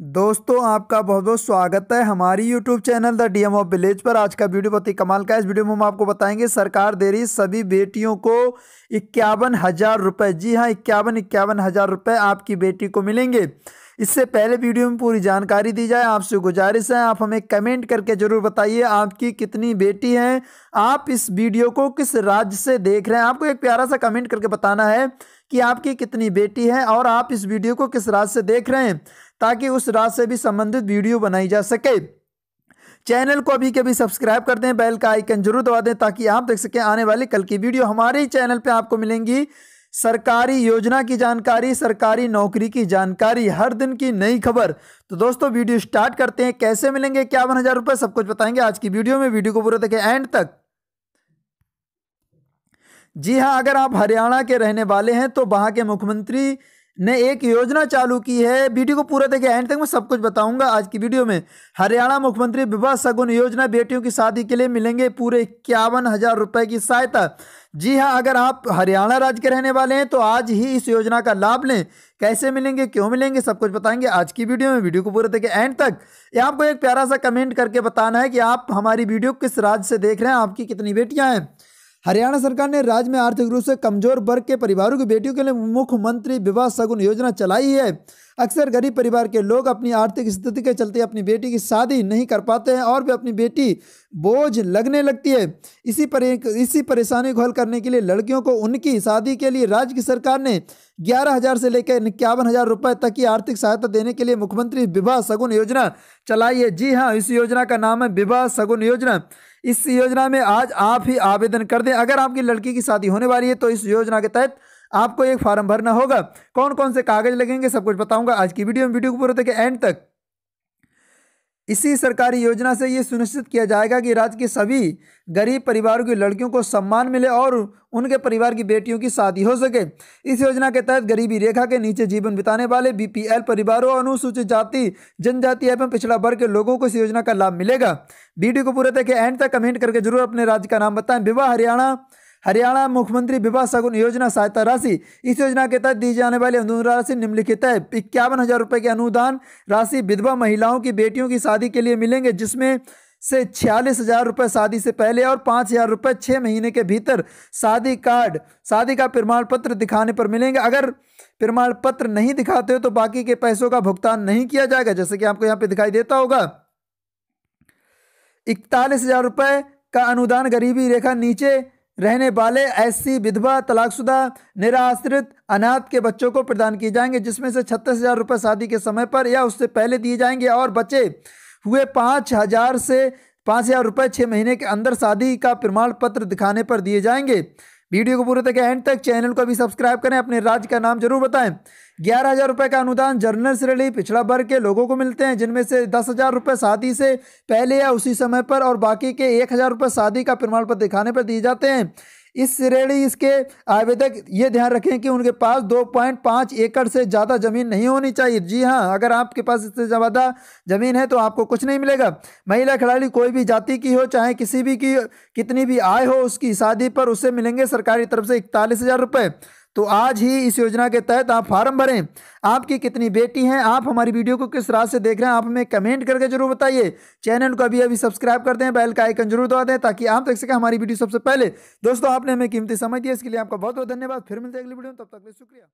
दोस्तों आपका बहुत बहुत स्वागत है हमारी YouTube channel the DM of village पर आज का वीडियो बहुत ही कमाल का इस वीडियो में हम आपको बताएंगे सरकार दे रही सभी बेटियों को इक्यावन हज़ार रुपये जी हाँ इक्यावन इक्यावन हज़ार रुपये आपकी बेटी को मिलेंगे इससे पहले वीडियो में पूरी जानकारी दी जाए आपसे गुजारिश है आप हमें कमेंट करके ज़रूर बताइए आपकी कितनी बेटी हैं आप इस वीडियो को किस राज्य से देख रहे हैं आपको एक प्यारा सा कमेंट करके बताना है कि आपकी कितनी बेटी है और आप इस वीडियो को किस राज से देख रहे हैं ताकि उस राज से भी संबंधित वीडियो बनाई जा सके चैनल को अभी कभी सब्सक्राइब कर दें बेल का आइकन जरूर दबा दें ताकि आप देख सकें आने वाली कल की वीडियो हमारे ही चैनल पे आपको मिलेंगी सरकारी योजना की जानकारी सरकारी नौकरी की जानकारी हर दिन की नई खबर तो दोस्तों वीडियो स्टार्ट करते हैं कैसे मिलेंगे इक्यावन हज़ार रुपये सब कुछ बताएंगे आज की वीडियो में वीडियो को पूरा देखें एंड तक जी हाँ अगर आप हरियाणा के रहने वाले हैं तो वहाँ के मुख्यमंत्री ने एक योजना चालू की है वीडियो को पूरा देखिए एंड तक मैं सब कुछ बताऊंगा आज की वीडियो में हरियाणा मुख्यमंत्री विवाह सगुन योजना बेटियों की शादी के लिए मिलेंगे पूरे इक्यावन हजार रुपये की सहायता जी हाँ अगर आप हरियाणा राज्य के रहने वाले हैं तो आज ही इस योजना का लाभ लें कैसे मिलेंगे क्यों मिलेंगे सब कुछ बताएंगे आज की वीडियो में वीडियो को पूरा देखिए एंड तक या आपको एक प्यारा सा कमेंट करके बताना है कि आप हमारी वीडियो किस राज्य से देख रहे हैं आपकी कितनी बेटियाँ हैं हरियाणा सरकार ने राज्य में आर्थिक रूप से कमजोर वर्ग के परिवारों की बेटियों के लिए मुख्यमंत्री विवाह शगुन योजना चलाई है अक्सर गरीब परिवार के लोग अपनी आर्थिक स्थिति के चलते अपनी बेटी की शादी नहीं कर पाते हैं और भी अपनी बेटी बोझ लगने लगती है इसी पर इसी परेशानी को हल करने के लिए लड़कियों को उनकी शादी के लिए राज्य की सरकार ने ग्यारह हज़ार से लेकर इक्यावन हज़ार रुपये तक की आर्थिक सहायता देने के लिए मुख्यमंत्री विवाह शगुन योजना चलाई है जी हाँ इस योजना का नाम है विवाह शगुन योजना इस योजना में आज आप ही आवेदन कर दें अगर आपकी लड़की की शादी होने वाली है तो इस योजना के तहत आपको एक फार्म भरना होगा कौन कौन से कागज लगेंगे सब कुछ बताऊंगा आज की वीडियो में वीडियो को पूरे तक एंड तक इसी सरकारी योजना से ये सुनिश्चित किया जाएगा कि राज्य के सभी गरीब परिवारों की लड़कियों को सम्मान मिले और उनके परिवार की बेटियों की शादी हो सके इस योजना के तहत गरीबी रेखा के नीचे जीवन बिताने वाले बीपीएल परिवारों और अनुसूचित जाति जनजाति एवं पिछड़ा वर्ग के लोगों को इस योजना का लाभ मिलेगा वीडियो को पूरे तक एंड तक कमेंट करके जरूर अपने राज्य का नाम बताएं विवाह हरियाणा हरियाणा मुख्यमंत्री विवाह शगुन योजना सहायता राशि इस योजना के तहत दी जाने वाली अनुदान राशि निम्नलिखित है इक्यावन हज़ार रुपये की अनुदान राशि विधवा महिलाओं की बेटियों की शादी के लिए मिलेंगे जिसमें से छियालीस हज़ार रुपये शादी से पहले और पाँच हज़ार रुपये छः महीने के भीतर शादी कार्ड शादी का प्रमाण पत्र दिखाने पर मिलेंगे अगर प्रमाण पत्र नहीं दिखाते हो तो बाकी के पैसों का भुगतान नहीं किया जाएगा जैसे कि आपको यहाँ पे दिखाई देता होगा इकतालीस हज़ार रुपये का अनुदान गरीबी रेखा नीचे रहने वाले ऐसी विधवा तलाकशुदा निराश्रित अनाथ के बच्चों को प्रदान किए जाएंगे जिसमें से छत्तीस हज़ार रुपये शादी के समय पर या उससे पहले दिए जाएंगे और बचे हुए पाँच हज़ार से पाँच हज़ार रुपये छः महीने के अंदर शादी का प्रमाण पत्र दिखाने पर दिए जाएंगे वीडियो को पूरे तक एंड तक चैनल को भी सब्सक्राइब करें अपने राज्य का नाम जरूर बताएं ग्यारह हजार रुपये का अनुदान जर्नल श्रेणी पिछड़ा वर्ग के लोगों को मिलते हैं जिनमें से दस हजार रुपये शादी से पहले या उसी समय पर और बाकी के एक हजार रुपये शादी का प्रमाण पत्र दिखाने पर दिए जाते हैं इस श्रेणी इसके आवेदक ये ध्यान रखें कि उनके पास दो पॉइंट पाँच एकड़ से ज़्यादा ज़मीन नहीं होनी चाहिए जी हाँ अगर आपके पास इससे ज़्यादा ज़मीन है तो आपको कुछ नहीं मिलेगा महिला खिलाड़ी कोई भी जाति की हो चाहे किसी भी की कितनी भी आय हो उसकी शादी पर उसे मिलेंगे सरकारी तरफ से इकतालीस हज़ार रुपये तो आज ही इस योजना के तहत आप फार्म भरें आपकी कितनी बेटी हैं आप हमारी वीडियो को किस राह से देख रहे हैं आप हमें कमेंट करके जरूर बताइए चैनल को अभी अभी सब्सक्राइब कर दें बेल का आइकन जरूर दबा दें ताकि आप देख सकें हमारी वीडियो सबसे पहले दोस्तों आपने हमें कीमती समझ दिया इसके लिए आपका बहुत बहुत धन्यवाद फिर मिलते हैं अगली वीडियो तब तक शुक्रिया